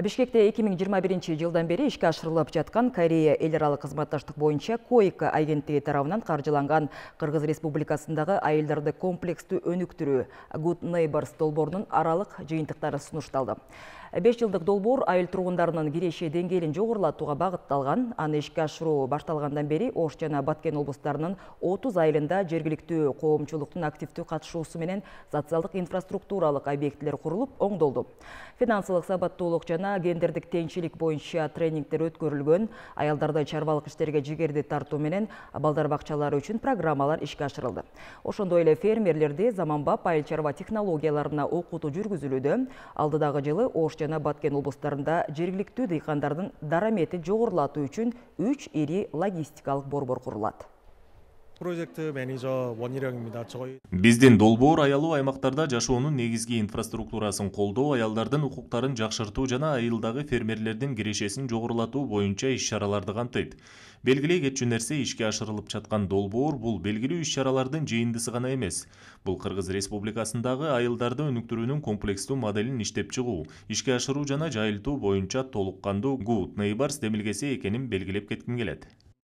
бишкекте эки миң жыйырма биринчи жылдан бери ишке ашырылып жаткан корея эл аралык кызматташтык боюнча коэка агенттиги тарабынан каржыланган кыргыз республикасындагы айылдарды комплекстүү өнүктүрүү good neigbors долбоорунун аралык жыйынтыктары сунушталды беш жылдык долбоор айыл тургундарынын киреше деңгээлин жогорулатууга багытталган аны ишке ашыруу башталгандан бери ош жана баткен облустарынын отуз айылында жергиликтүү коомчулуктун активдүү катышуусу менен социалдык инфраструктуралык объектилер курулуп оңдолду финансылык сабаттуулук жана жана гендердик теңчилик боюнча тренингдер өткөрүлгөн аялдарды чарбалык иштерге жигерди тартуу менен балдар бакчалары үчүн программалар ишке ашырылды ошондой эле фермерлерди заманбап айыл чарба технологияларына окутуу жүргүзүлүүдө алдыдагы жылы ош жана баткен облустарында жергиликтүү дыйкандардын дарамети жогорулатуу үчүн үч ири логистикалык борбор курулат менеджер Биздин долбоор аялуу аймактарда жашоонун негизги инфраструктурасын колдоо, аялдардын укуктарын жақшырту жана айылдагы фермерлердин кирешесин жогорулатуу боюнча иш-чараларды камтыйт. Белгилей кетчү ишке ашырылып жаткан долбоор бұл белгілі иш-чаралардын жыйындысы гана Бұл Бул Кыргыз Республикасындагы айылдарды өнүктүрүүнүн комплекстүү моделин иштеп чыгуу, ишке ашыруу жана жайылту боюнча толыққанды гуд нейбарс демилгеси экенин белгілеп кетким келет.